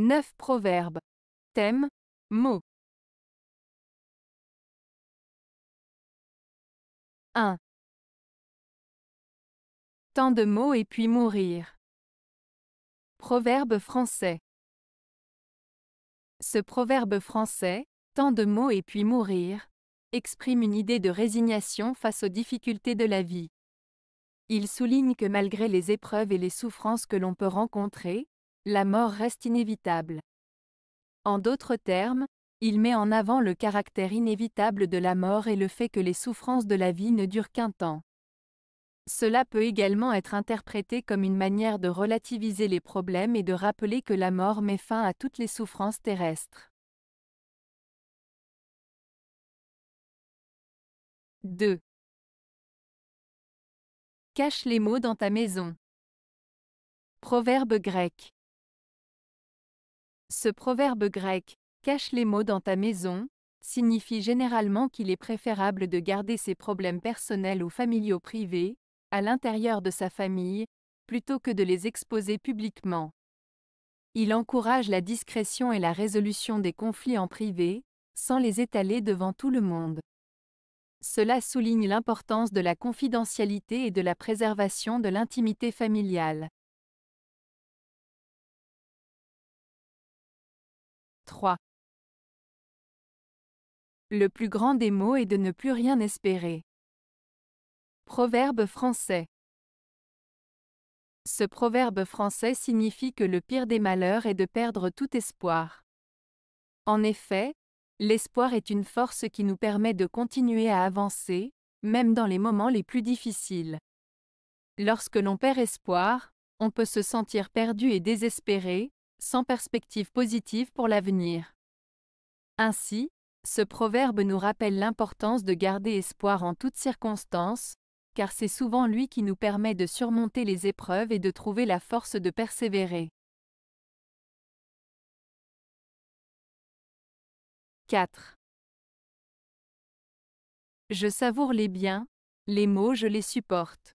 9 proverbes. Thème, mots. 1. Tant de mots et puis mourir. Proverbe français. Ce proverbe français, tant de mots et puis mourir, exprime une idée de résignation face aux difficultés de la vie. Il souligne que malgré les épreuves et les souffrances que l'on peut rencontrer, la mort reste inévitable. En d'autres termes, il met en avant le caractère inévitable de la mort et le fait que les souffrances de la vie ne durent qu'un temps. Cela peut également être interprété comme une manière de relativiser les problèmes et de rappeler que la mort met fin à toutes les souffrances terrestres. 2. Cache les mots dans ta maison. Proverbe grec. Ce proverbe grec, cache les mots dans ta maison, signifie généralement qu'il est préférable de garder ses problèmes personnels ou familiaux privés, à l'intérieur de sa famille, plutôt que de les exposer publiquement. Il encourage la discrétion et la résolution des conflits en privé, sans les étaler devant tout le monde. Cela souligne l'importance de la confidentialité et de la préservation de l'intimité familiale. Le plus grand des maux est de ne plus rien espérer. Proverbe français. Ce proverbe français signifie que le pire des malheurs est de perdre tout espoir. En effet, l'espoir est une force qui nous permet de continuer à avancer, même dans les moments les plus difficiles. Lorsque l'on perd espoir, on peut se sentir perdu et désespéré, sans perspective positive pour l'avenir. Ainsi, ce proverbe nous rappelle l'importance de garder espoir en toutes circonstances, car c'est souvent lui qui nous permet de surmonter les épreuves et de trouver la force de persévérer. 4. Je savoure les biens, les mots je les supporte.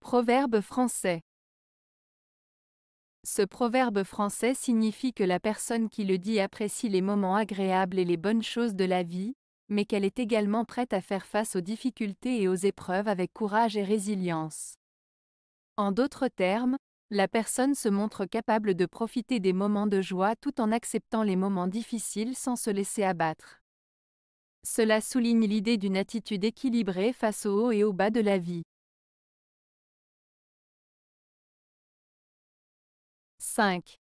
Proverbe français. Ce proverbe français signifie que la personne qui le dit apprécie les moments agréables et les bonnes choses de la vie, mais qu'elle est également prête à faire face aux difficultés et aux épreuves avec courage et résilience. En d'autres termes, la personne se montre capable de profiter des moments de joie tout en acceptant les moments difficiles sans se laisser abattre. Cela souligne l'idée d'une attitude équilibrée face au haut et au bas de la vie. 5.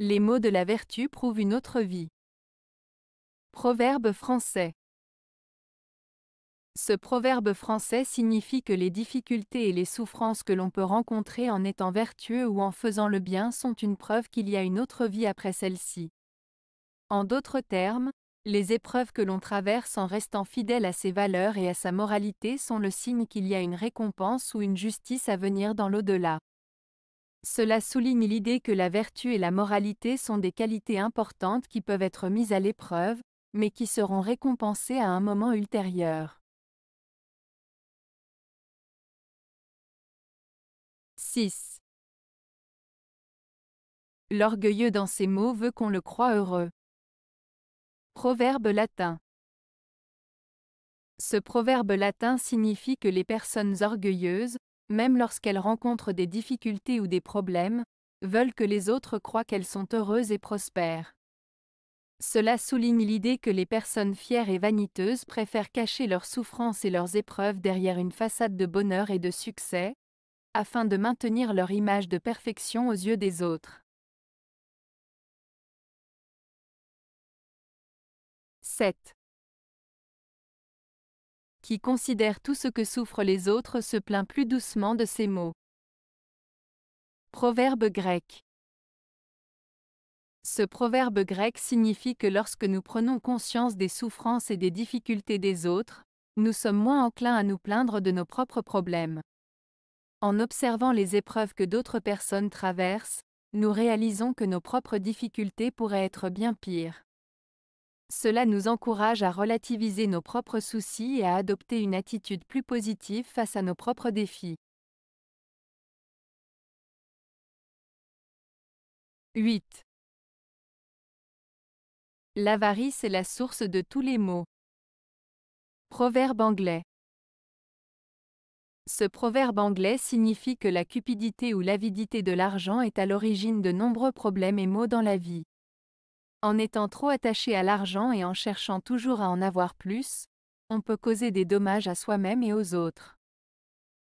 Les mots de la vertu prouvent une autre vie. Proverbe français. Ce proverbe français signifie que les difficultés et les souffrances que l'on peut rencontrer en étant vertueux ou en faisant le bien sont une preuve qu'il y a une autre vie après celle-ci. En d'autres termes, les épreuves que l'on traverse en restant fidèle à ses valeurs et à sa moralité sont le signe qu'il y a une récompense ou une justice à venir dans l'au-delà. Cela souligne l'idée que la vertu et la moralité sont des qualités importantes qui peuvent être mises à l'épreuve, mais qui seront récompensées à un moment ultérieur. 6. L'orgueilleux dans ses mots veut qu'on le croie heureux. Proverbe latin. Ce proverbe latin signifie que les personnes orgueilleuses, même lorsqu'elles rencontrent des difficultés ou des problèmes, veulent que les autres croient qu'elles sont heureuses et prospères. Cela souligne l'idée que les personnes fières et vaniteuses préfèrent cacher leurs souffrances et leurs épreuves derrière une façade de bonheur et de succès, afin de maintenir leur image de perfection aux yeux des autres. 7 qui considère tout ce que souffrent les autres se plaint plus doucement de ces maux. Proverbe grec Ce proverbe grec signifie que lorsque nous prenons conscience des souffrances et des difficultés des autres, nous sommes moins enclins à nous plaindre de nos propres problèmes. En observant les épreuves que d'autres personnes traversent, nous réalisons que nos propres difficultés pourraient être bien pires. Cela nous encourage à relativiser nos propres soucis et à adopter une attitude plus positive face à nos propres défis. 8. L'avarice est la source de tous les maux. Proverbe anglais. Ce proverbe anglais signifie que la cupidité ou l'avidité de l'argent est à l'origine de nombreux problèmes et maux dans la vie. En étant trop attaché à l'argent et en cherchant toujours à en avoir plus, on peut causer des dommages à soi-même et aux autres.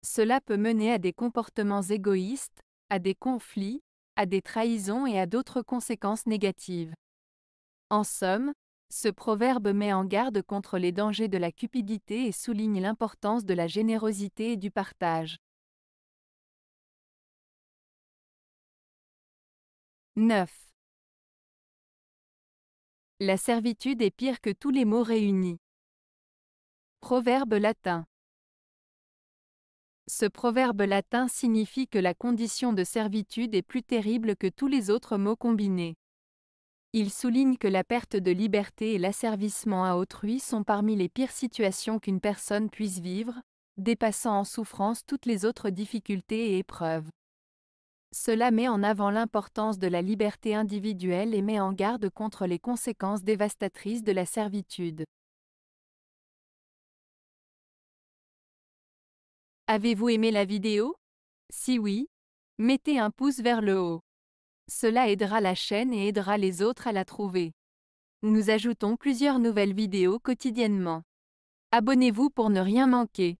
Cela peut mener à des comportements égoïstes, à des conflits, à des trahisons et à d'autres conséquences négatives. En somme, ce proverbe met en garde contre les dangers de la cupidité et souligne l'importance de la générosité et du partage. 9. La servitude est pire que tous les mots réunis. Proverbe latin. Ce proverbe latin signifie que la condition de servitude est plus terrible que tous les autres mots combinés. Il souligne que la perte de liberté et l'asservissement à autrui sont parmi les pires situations qu'une personne puisse vivre, dépassant en souffrance toutes les autres difficultés et épreuves. Cela met en avant l'importance de la liberté individuelle et met en garde contre les conséquences dévastatrices de la servitude. Avez-vous aimé la vidéo Si oui, mettez un pouce vers le haut. Cela aidera la chaîne et aidera les autres à la trouver. Nous ajoutons plusieurs nouvelles vidéos quotidiennement. Abonnez-vous pour ne rien manquer.